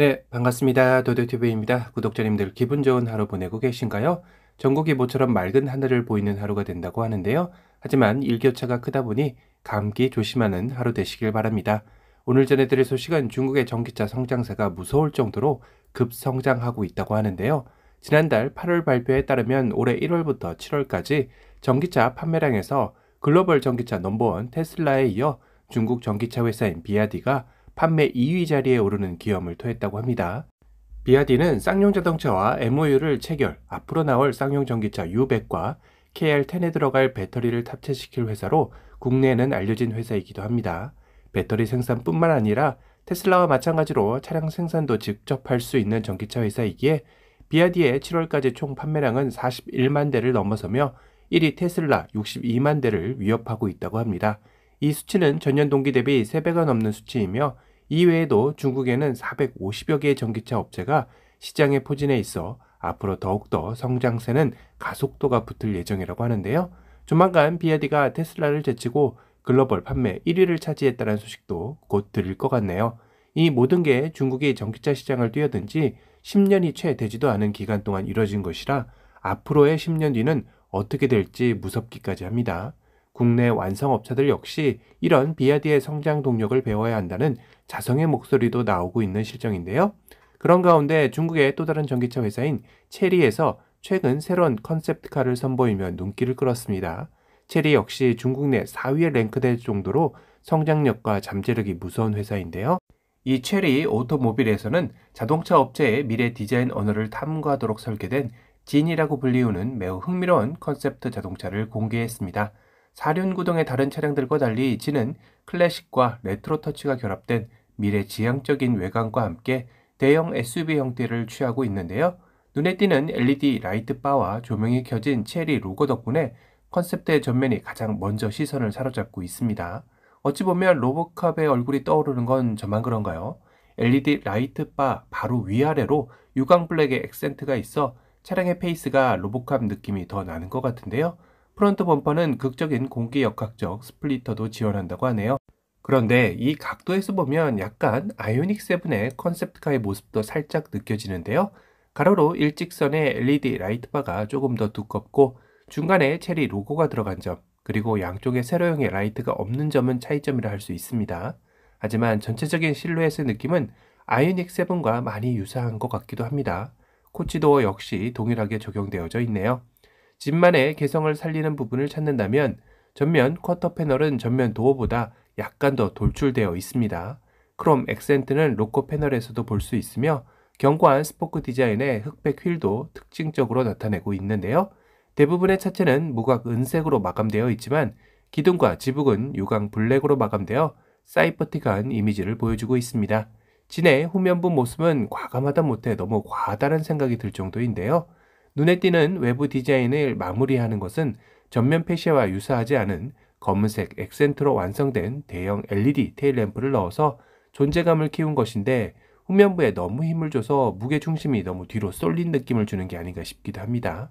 네, 반갑습니다. 도도TV입니다. 구독자님들 기분 좋은 하루 보내고 계신가요? 전국이 모처럼 맑은 하늘을 보이는 하루가 된다고 하는데요. 하지만 일교차가 크다 보니 감기 조심하는 하루 되시길 바랍니다. 오늘 전해드릴 소식은 중국의 전기차 성장세가 무서울 정도로 급성장하고 있다고 하는데요. 지난달 8월 발표에 따르면 올해 1월부터 7월까지 전기차 판매량에서 글로벌 전기차 넘버원 테슬라에 이어 중국 전기차 회사인 비아디가 판매 2위 자리에 오르는 기염을 토했다고 합니다. 비아디는 쌍용 자동차와 MOU를 체결, 앞으로 나올 쌍용 전기차 U100과 KR10에 들어갈 배터리를 탑재시킬 회사로 국내에는 알려진 회사이기도 합니다. 배터리 생산뿐만 아니라 테슬라와 마찬가지로 차량 생산도 직접 할 수 있는 전기차 회사이기에 비아디의 7월까지 총 판매량은 41만 대를 넘어서며 1위 테슬라 62만 대를 위협하고 있다고 합니다. 이 수치는 전년 동기 대비 3배가 넘는 수치이며 이외에도 중국에는 450여 개의 전기차 업체가 시장에 포진해 있어 앞으로 더욱더 성장세는 가속도가 붙을 예정이라고 하는데요. 조만간 비아디가 테슬라를 제치고 글로벌 판매 1위를 차지했다는 소식도 곧 들릴 것 같네요. 이 모든 게 중국이 전기차 시장을 뛰어든 지 10년이 채 되지도 않은 기간 동안 이뤄진 것이라 앞으로의 10년 뒤는 어떻게 될지 무섭기까지 합니다. 국내 완성업체들 역시 이런 비아디의 성장 동력을 배워야 한다는 자성의 목소리도 나오고 있는 실정인데요. 그런 가운데 중국의 또 다른 전기차 회사인 체리에서 최근 새로운 컨셉트카를 선보이며 눈길을 끌었습니다. 체리 역시 중국 내 4위에 랭크될 정도로 성장력과 잠재력이 무서운 회사인데요. 이 체리 오토모빌에서는 자동차 업체의 미래 디자인 언어를 탐구하도록 설계된 진이라고 불리우는 매우 흥미로운 컨셉트 자동차를 공개했습니다. 사륜구동의 다른 차량들과 달리 지는 클래식과 레트로 터치가 결합된 미래 지향적인 외관과 함께 대형 SUV 형태를 취하고 있는데요. 눈에 띄는 LED 라이트 바와 조명이 켜진 체리 로고 덕분에 컨셉트의 전면이 가장 먼저 시선을 사로잡고 있습니다. 어찌 보면 로봇캅의 얼굴이 떠오르는 건 저만 그런가요? LED 라이트 바 바로 위아래로 유광 블랙의 액센트가 있어 차량의 페이스가 로보캅 느낌이 더 나는 것 같은데요. 프론트 범퍼는 극적인 공기 역학적 스플리터도 지원한다고 하네요. 그런데 이 각도에서 보면 약간 아이오닉 7의 컨셉트카의 모습도 살짝 느껴지는데요. 가로로 일직선의 LED 라이트바가 조금 더 두껍고 중간에 체리 로고가 들어간 점, 그리고 양쪽에 세로형의 라이트가 없는 점은 차이점이라 할 수 있습니다. 하지만 전체적인 실루엣의 느낌은 아이오닉 7과 많이 유사한 것 같기도 합니다. 코치도어 역시 동일하게 적용되어져 있네요. 집만의 개성을 살리는 부분을 찾는다면 전면 쿼터 패널은 전면 도어보다 약간 더 돌출되어 있습니다. 크롬 엑센트는 로코 패널에서도 볼 수 있으며 견고한 스포크 디자인의 흑백 휠도 특징적으로 나타내고 있는데요. 대부분의 차체는 무각 은색으로 마감되어 있지만 기둥과 지붕은 유광 블랙으로 마감되어 사이버틱한 이미지를 보여주고 있습니다. 진의 후면부 모습은 과감하다 못해 너무 과하다는 생각이 들 정도인데요. 눈에 띄는 외부 디자인을 마무리하는 것은 전면 패시와 유사하지 않은 검은색 액센트로 완성된 대형 LED 테일 램프를 넣어서 존재감을 키운 것인데 후면부에 너무 힘을 줘서 무게 중심이 너무 뒤로 쏠린 느낌을 주는 게 아닌가 싶기도 합니다.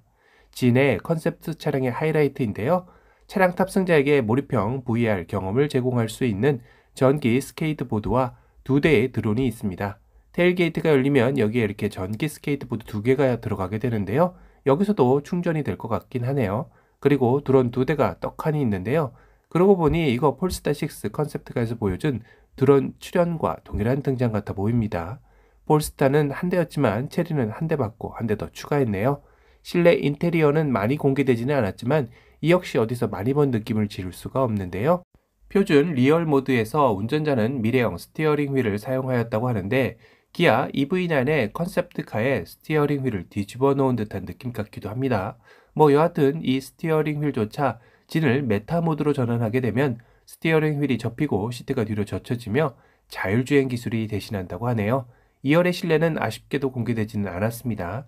진의 컨셉트 차량의 하이라이트인데요. 차량 탑승자에게 몰입형 VR 경험을 제공할 수 있는 전기 스케이트보드와 두 대의 드론이 있습니다. 테일게이트가 열리면 여기에 이렇게 전기 스케이트보드 두 개가 들어가게 되는데요. 여기서도 충전이 될 것 같긴 하네요. 그리고 드론 두 대가 떡하니 있는데요. 그러고 보니 이거 폴스타6 컨셉트가에서 보여준 드론 출연과 동일한 등장 같아 보입니다. 폴스타는 한 대였지만 체리는 한 대 받고 한 대 더 추가했네요. 실내 인테리어는 많이 공개되지는 않았지만 이 역시 어디서 많이 본 느낌을 지를 수가 없는데요. 표준 리얼 모드에서 운전자는 미래형 스티어링 휠을 사용하였다고 하는데 기아 EV9의 컨셉트카에 스티어링 휠을 뒤집어 놓은 듯한 느낌 같기도 합니다. 뭐 여하튼 이 스티어링 휠조차 진을 메타 모드로 전환하게 되면 스티어링 휠이 접히고 시트가 뒤로 젖혀지며 자율주행 기술이 대신한다고 하네요. 2열의 실내는 아쉽게도 공개되지는 않았습니다.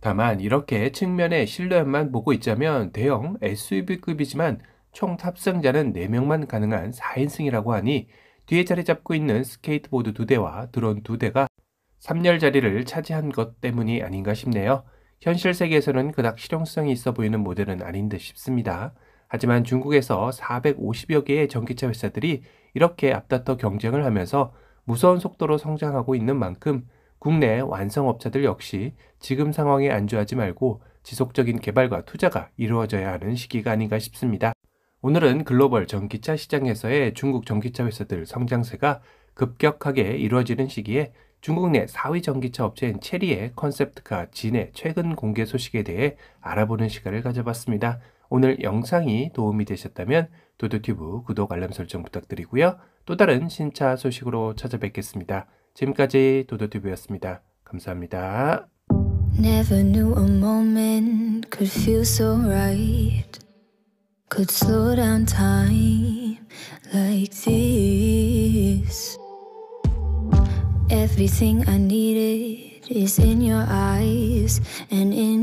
다만 이렇게 측면의 실루엣만 보고 있자면 대형 SUV급이지만 총 탑승자는 4명만 가능한 4인승이라고 하니 뒤에 자리 잡고 있는 스케이트보드 2대와 드론 2대가 3열 자리를 차지한 것 때문이 아닌가 싶네요. 현실 세계에서는 그닥 실용성이 있어 보이는 모델은 아닌 듯 싶습니다. 하지만 중국에서 450여 개의 전기차 회사들이 이렇게 앞다퉈 경쟁을 하면서 무서운 속도로 성장하고 있는 만큼 국내 완성업자들 역시 지금 상황에 안주하지 말고 지속적인 개발과 투자가 이루어져야 하는 시기가 아닌가 싶습니다. 오늘은 글로벌 전기차 시장에서의 중국 전기차 회사들 성장세가 급격하게 이루어지는 시기에 중국 내 4위 전기차 업체인 체리의 컨셉트카 진의 최근 공개 소식에 대해 알아보는 시간을 가져봤습니다. 오늘 영상이 도움이 되셨다면 도도튜브 구독 알람 설정 부탁드리고요. 또 다른 신차 소식으로 찾아뵙겠습니다. 지금까지 도도튜브였습니다. 감사합니다. Never knew a moment could feel so right. Could slow down time like this. Everything I needed is in your eyes and in